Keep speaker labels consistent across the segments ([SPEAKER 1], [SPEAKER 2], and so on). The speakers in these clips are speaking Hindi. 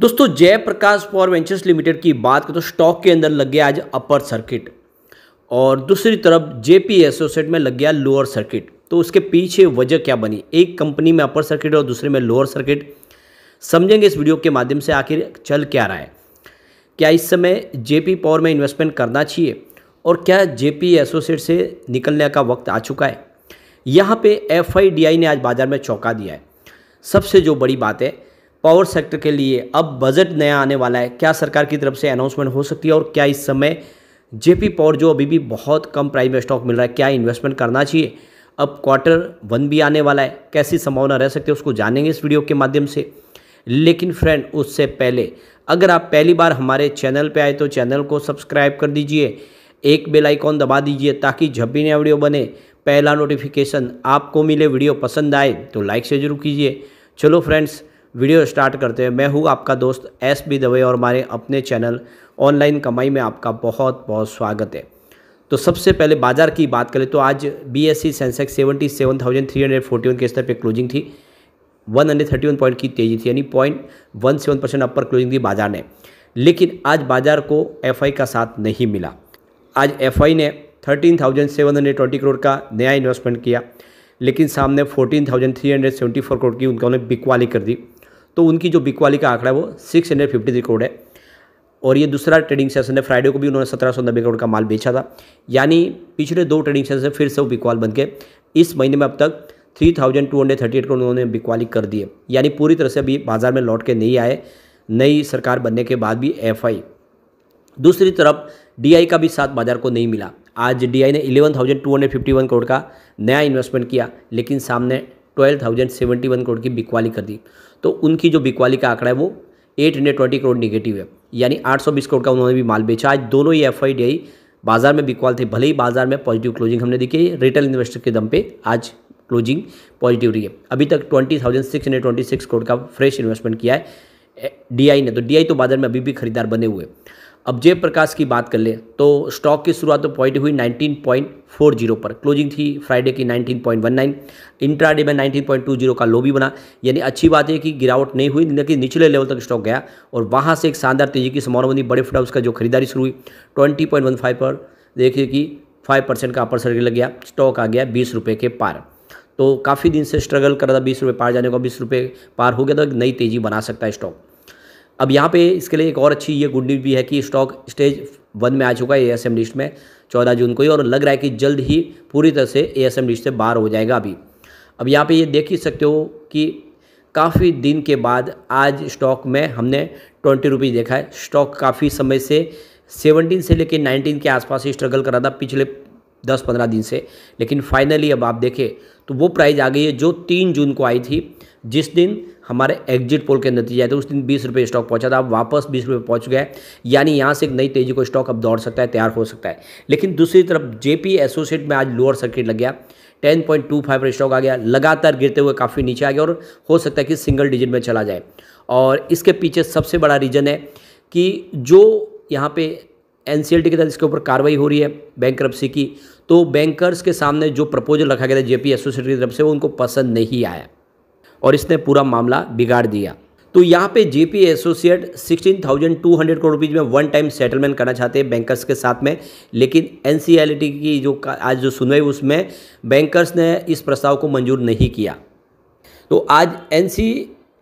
[SPEAKER 1] दोस्तों जयप्रकाश पावर वेंचर्स लिमिटेड की बात करें तो स्टॉक के अंदर लग गया आज अपर सर्किट और दूसरी तरफ जेपी एसोसिएट में लग गया लोअर सर्किट तो उसके पीछे वजह क्या बनी एक कंपनी में अपर सर्किट और दूसरे में लोअर सर्किट समझेंगे इस वीडियो के माध्यम से आखिर चल क्या रहा है क्या इस समय जेपी पावर में इन्वेस्टमेंट करना चाहिए और क्या जेपी एसोसिएट से निकलने का वक्त आ चुका है यहाँ पे एफआईडीआई ने आज बाज़ार में चौंका दिया है सबसे जो बड़ी बात है पावर सेक्टर के लिए अब बजट नया आने वाला है क्या सरकार की तरफ से अनाउंसमेंट हो सकती है और क्या इस समय जेपी पावर जो अभी भी बहुत कम प्राइस में स्टॉक मिल रहा है क्या इन्वेस्टमेंट करना चाहिए अब क्वार्टर वन भी आने वाला है कैसी संभावना रह सकती है उसको जानेंगे इस वीडियो के माध्यम से लेकिन फ्रेंड उससे पहले अगर आप पहली बार हमारे चैनल पर आए तो चैनल को सब्सक्राइब कर दीजिए एक बेल आइकॉन दबा दीजिए ताकि जब भी नया वीडियो बने पहला नोटिफिकेशन आपको मिले वीडियो पसंद आए तो लाइक से जरूर कीजिए चलो फ्रेंड्स वीडियो स्टार्ट करते हैं मैं हूँ आपका दोस्त एस बी दवे और हमारे अपने चैनल ऑनलाइन कमाई में आपका बहुत बहुत स्वागत है तो सबसे पहले बाजार की बात करें तो आज B S E Sensex seventy seven thousand three hundred forty one के स्तर पर क्लोजिंग थी one hundred thirty one point की तेजी थी यानी point one seven percent upper closing थी बाजार ने लेकिन आज बाजार को एफ का साथ नहीं मिला आज एफ ने thirteen thousand seven hundred twenty crore का नया इन्वेस्टमेंट किया लेकिन सामने fourteen thousand three hundred seventy four crore की उनका उन्होंने बिकवाली कर दी तो उनकी जो बिकवाली का आंकड़ा है वो six hundred fifty three crore है और ये दूसरा ट्रेडिंग सेशन है फ्राइडे को भी उन्होंने सत्रह सौ नब्बे करोड़ का माल बेचा था यानी पिछले दो ट्रेडिंग सेशन फिर से वो बिकवाल बन के इस महीने में अब तक three thousand two hundred thirty eight crore उन्होंने बिकवाली कर दी है यानी पूरी तरह से अभी बाजार में लौट के नहीं आए नई सरकार बनने के बाद भी एफ दूसरी तरफ आई का भी साथ बाजार को नहीं मिला आज आई ने 11,251 करोड़ का नया इन्वेस्टमेंट किया लेकिन सामने twelve thousand seventy one crore की बिकवाली कर दी तो उनकी जो बिकवाली का आंकड़ा है वो eight hundred twenty crore negative है यानी आठ सौ बीस करोड़ का उन्होंने भी माल बेचा आज दोनों ही एफ बाजार में बिकवाल थे भले ही बाजार में पॉजिटिव क्लोजिंग हमने देखी रिटेल इन्वेस्टर के दम पे आज क्लोजिंग पॉजिटिव रही है अभी तक twenty thousand six hundred twenty six crore का फ्रेश इन्वेस्टमेंट किया है डीआई ने तो डीआई तो बाजार में अभी भी खरीदार बने हुए हैं अब जय प्रकाश की बात कर ले तो स्टॉक की शुरुआत तो पॉइंट हुई 19.40 पर क्लोजिंग थी फ्राइडे की 19.19 इंट्राडे में 19.20 का लो भी बना यानी अच्छी बात है कि गिरावट नहीं हुई लेकिन निचले लेवल तक स्टॉक गया और वहाँ से एक शानदार तेजी की समारोह बनी बड़े फटाउस का जो खरीदारी शुरू हुई ट्वेंटी पर देखिए कि फाइव परसेंट का अपर सर्किल लग गया स्टॉक आ गया बीस रुपये के पार तो काफ़ी दिन से स्ट्रगल कर रहा था बीस रुपये पार जाने को बीस रुपये पार हो गया तो नई तेज़ी बना सकता है स्टॉक अब यहाँ पे इसके लिए एक और अच्छी ये गुड न्यूज़ भी है कि स्टॉक स्टेज वन में आ चुका है ए लिस्ट में चौदह जून को ही और लग रहा है कि जल्द ही पूरी तरह से ए लिस्ट से बाहर हो जाएगा अभी अब यहाँ पर ये देख ही सकते हो कि काफ़ी दिन के बाद आज स्टॉक में हमने ट्वेंटी रुपीज़ देखा है स्टॉक काफ़ी समय से सेवनटीन से लेकर नाइनटीन के आसपास ही स्ट्रगल कर रहा था पिछले दस पंद्रह दिन से लेकिन फाइनली अब आप देखें तो वो प्राइज़ आ गई है जो तीन जून को आई थी जिस दिन हमारे एग्जिट पोल के नतीजे आए थे उस दिन बीस रुपये स्टॉक पहुंचा था अब वापस बीस रुपये पहुंच गया यानी यहाँ से एक नई तेजी को स्टॉक अब दौड़ सकता है तैयार हो सकता है लेकिन दूसरी तरफ जेपी एसोसिएट में आज लोअर सर्किट लग गया टेन पॉइंट टू फाइव पर स्टॉक आ गया लगातार गिरते हुए काफ़ी नीचे आ गया और हो सकता है कि सिंगल डिजिट में चला जाए और इसके पीछे सबसे बड़ा रीज़न है कि जो यहाँ पे एन के तहत इसके ऊपर कार्रवाई हो रही है बैंक की तो बैंकर्स के सामने जो प्रपोजल रखा गया था जेपी एसोसिएट की तरफ से वो उनको पसंद नहीं आया और इसने पूरा मामला बिगाड़ दिया तो यहाँ पे जेपी एसोसिएट 16,200 करोड़ रुपीज में वन टाइम सेटलमेंट करना चाहते हैं बैंकर्स के साथ में लेकिन एन की जो आज जो सुनवाई उसमें बैंकर्स ने इस प्रस्ताव को मंजूर नहीं किया तो आज एन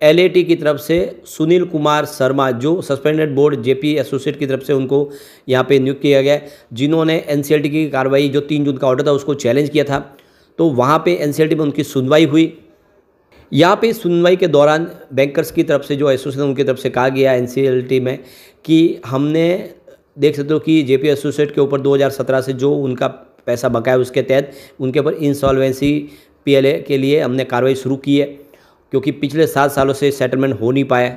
[SPEAKER 1] एल की तरफ से सुनील कुमार शर्मा जो सस्पेंडेड बोर्ड जेपी एसोसिएट की तरफ से उनको यहाँ पे नियुक्त किया गया जिन्होंने एन की कार्रवाई जो तीन जून का ऑर्डर था उसको चैलेंज किया था तो वहाँ पे एन में उनकी सुनवाई हुई यहाँ पे सुनवाई के दौरान बैंकर्स की तरफ से जो एसोसिएशन उनकी तरफ से कहा गया एन में कि हमने देख सकते हो कि जे पी एसोसिएट के ऊपर 2017 से जो उनका पैसा बकाया उसके तहत उनके ऊपर इंसॉल्वेंसी पी के लिए हमने कार्रवाई शुरू की है क्योंकि पिछले सात सालों से सेटलमेंट हो नहीं पाया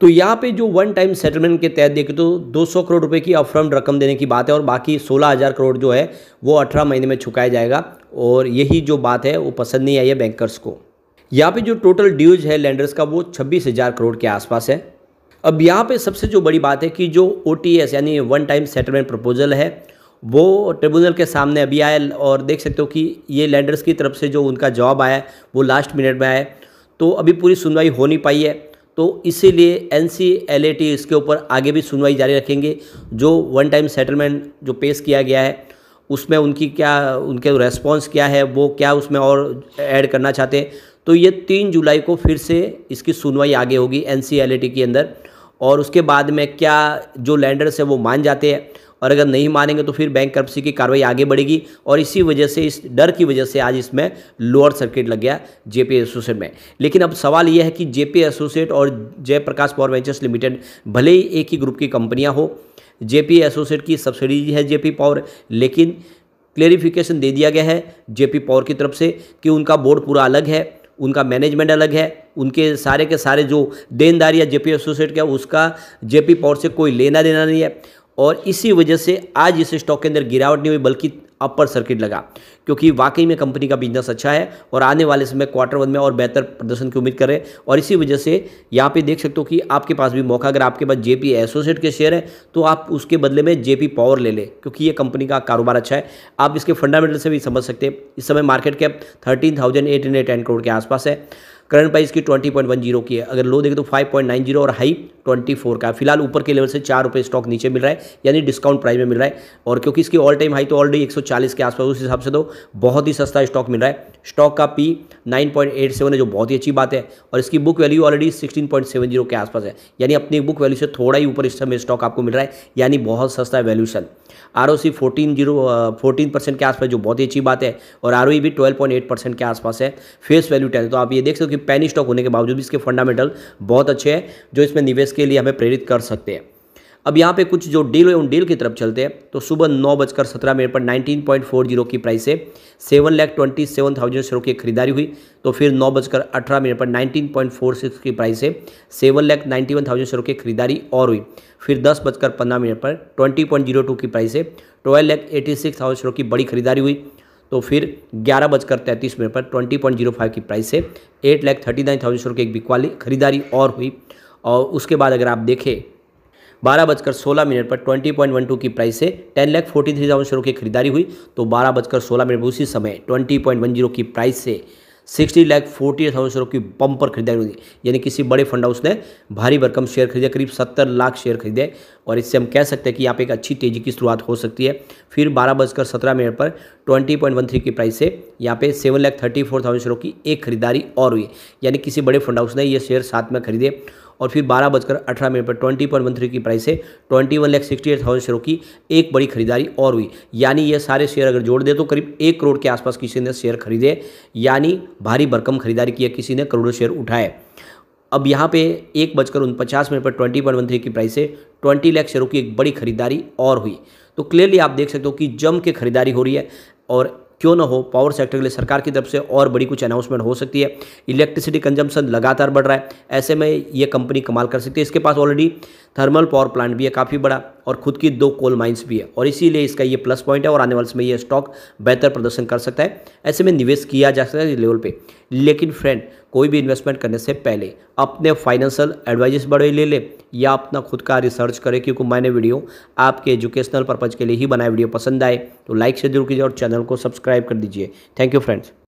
[SPEAKER 1] तो यहाँ पे जो वन टाइम सेटलमेंट के तहत देखें तो 200 करोड़ रुपए की अपफ्रंट रकम देने की बात है और बाकी 16000 करोड़ जो है वो 18 महीने में चुकाया जाएगा और यही जो बात है वो पसंद नहीं आई है बैंकर्स को यहाँ पे जो टोटल ड्यूज है लैंडर्स का वो छब्बीस हज़ार करोड़ के आसपास है अब यहाँ पे सबसे जो बड़ी बात है कि जो ओ यानी वन टाइम सेटलमेंट प्रपोजल है वो ट्रिब्यूनल के सामने अभी आया और देख सकते हो कि ये लैंडर्स की तरफ से जो उनका जॉब आया वो लास्ट मिनट में आया तो अभी पूरी सुनवाई हो नहीं पाई है तो इसीलिए एन सी इसके ऊपर आगे भी सुनवाई जारी रखेंगे जो वन टाइम सेटलमेंट जो पेश किया गया है उसमें उनकी क्या उनके रेस्पॉन्स क्या है वो क्या उसमें और ऐड करना चाहते हैं तो ये तीन जुलाई को फिर से इसकी सुनवाई आगे होगी एन के अंदर और उसके बाद में क्या जो लैंडर्स है वो मान जाते हैं और अगर नहीं मानेंगे तो फिर बैंक करप्सी की कार्रवाई आगे बढ़ेगी और इसी वजह से इस डर की वजह से आज इसमें लोअर सर्किट लग गया जेपी एसोसिएट में लेकिन अब सवाल यह है कि जेपी एसोसिएट और जयप्रकाश पावर वेंचर्स लिमिटेड भले ही एक ही ग्रुप की कंपनियां हो जेपी एसोसिएट की सब्सिडी है जेपी पावर लेकिन क्लेरिफिकेशन दे दिया गया है जेपी पावर की तरफ से कि उनका बोर्ड पूरा अलग है उनका मैनेजमेंट अलग है उनके सारे के सारे जो देनदारियाँ या जेपी एसोसिएट का उसका जेपी पावर से कोई लेना देना नहीं है और इसी वजह से आज इस स्टॉक के अंदर गिरावट नहीं हुई बल्कि अपर सर्किट लगा क्योंकि वाकई में कंपनी का बिजनेस अच्छा है और आने वाले समय क्वार्टर वन में और बेहतर प्रदर्शन की उम्मीद करें और इसी वजह से यहाँ पे देख सकते हो कि आपके पास भी मौका अगर आपके पास जेपी एसोसिएट के शेयर है तो आप उसके बदले में जेपी पावर ले लें क्योंकि ये कंपनी का कारोबार अच्छा है आप इसके फंडामेंटल से भी समझ सकते हैं इस समय मार्केट कैप थर्टीन करोड़ के आसपास है करंट प्राइस की ट्वेंटी पॉइंट वन जीरो की है अगर लो देखें तो फाइव पॉइंट नाइन जीरो और हाई ट्वेंटी फोर का फिलहाल ऊपर के लेवल से चार रुपये स्टॉक नीचे मिल रहा है यानी डिस्काउंट प्राइस में मिल रहा है और क्योंकि इसकी ऑल टाइम हाई तो ऑलरेडी एक सौ चालीस के आसपास उस हिसाब से तो बहुत ही सस्ता स्टॉक मिल रहा है स्टॉक का P nine point eight seven है जो बहुत ही अच्छी बात है और इसकी book value already sixteen point seven zero के आसपास है यानी अपनी बुक वैल्यू से थोड़ा ही ऊपर इस समय स्टॉक आपको मिल रहा है यानी बहुत सस्ता है valuation R O C fourteen zero fourteen percent के आसपास जो बहुत ही अच्छी बात है और आर ओ ई भी ट्वेल्व पॉइंट एट परसेंट के आसपास है फेस वैल्यू टेन तो आप ये देख सकते हो कि लेकिन पैनी स्टॉक होने के बावजूद भी इसके फंडामेंटल बहुत अच्छे हैं जो इसमें निवेश के लिए हमें प्रेरित कर सकते हैं अब यहाँ पे कुछ जो डील है उन डील की तरफ चलते हैं तो सुबह नौ बजकर सत्रह मिनट पर नाइनटीन पॉइंट फोर जीरो की प्राइस से seven lakh twenty seven thousand शेयरों की खरीदारी हुई तो फिर नौ बजकर अठारह मिनट पर नाइनटीन पॉइंट फोर सिक्स की प्राइस से seven lakh ninety one thousand शेयरों की खरीदारी और हुई फिर दस बजकर पंद्रह मिनट पर ट्वेंटी पॉइंट जीरो टू की प्राइस से twelve lakh eighty six thousand शेयरों की बड़ी खरीदारी हुई तो फिर ग्यारह बजकर तैंतीस मिनट पर ट्वेंटी पॉइंट जीरो फाइव की प्राइस से eight lakh thirty nine thousand सौ की एक बिकवाली खरीदारी और हुई और उसके बाद अगर आप देखें बारह बजकर सोलह मिनट पर ट्वेंटी पॉइंट वन टू की प्राइस से ten lakh forty three thousand की खरीदारी हुई तो बारह बजकर सोलह मिनट पर उसी समय ट्वेंटी पॉइंट वन जीरो की प्राइस से सिक्सटी लाख फोर्टी थाउजेंड शेयरों की पंप पर खरीदारी हुई यानी किसी बड़े फंड हाउस ने भारी भरकम शेयर खरीदे करीब सत्तर लाख शेयर खरीदे और इससे हम कह सकते हैं कि यहाँ पे एक अच्छी तेजी की शुरुआत हो सकती है फिर बारह बजकर सत्रह मिनट पर ट्वेंटी पॉइंट वन थ्री की प्राइस से यहाँ पे seven lakh thirty four thousand शेयरों की एक खरीदारी और हुई यानी किसी बड़े फंड हाउस ने ये शेयर साथ में खरीदे और फिर बारह बजकर अठारह मिनट पर ट्वेंटी पॉइंट वन थ्री की प्राइस से twenty one lakh sixty eight thousand शेयरों की एक बड़ी खरीदारी और हुई यानी ये सारे शेयर अगर जोड़ दे तो करीब एक करोड़ के आसपास किसी ने शेयर खरीदे यानी भारी भरकम खरीदारी किया किसी ने करोड़ों शेयर उठाए अब यहाँ पे एक बजकर उन पचास मिनट पर ट्वेंटी पॉइंट वन थ्री की प्राइस से ट्वेंटी लाख शेयरों की एक बड़ी खरीदारी और हुई तो क्लियरली आप देख सकते हो कि जम के खरीदारी हो रही है और क्यों ना हो पावर सेक्टर के लिए सरकार की तरफ से और बड़ी कुछ अनाउंसमेंट हो सकती है इलेक्ट्रिसिटी कंजम्पशन लगातार बढ़ रहा है ऐसे में ये कंपनी कमाल कर सकती है इसके पास ऑलरेडी थर्मल पावर प्लांट भी है काफ़ी बड़ा और खुद की दो कोल माइंस भी है और इसीलिए इसका ये प्लस पॉइंट है और आने वाले समय ये स्टॉक बेहतर प्रदर्शन कर सकता है ऐसे में निवेश किया जा सकता है इस लेवल पर लेकिन फ्रेंड कोई भी इन्वेस्टमेंट करने से पहले अपने फाइनेंशियल एडवाइजर्स बड़े ले ले या अपना खुद का रिसर्च करें क्योंकि मैंने वीडियो आपके एजुकेशनल पर्पज़ के लिए ही बनाया वीडियो पसंद आए तो लाइक से जरूर कीजिए और चैनल को सब्सक्राइब कर दीजिए थैंक यू फ्रेंड्स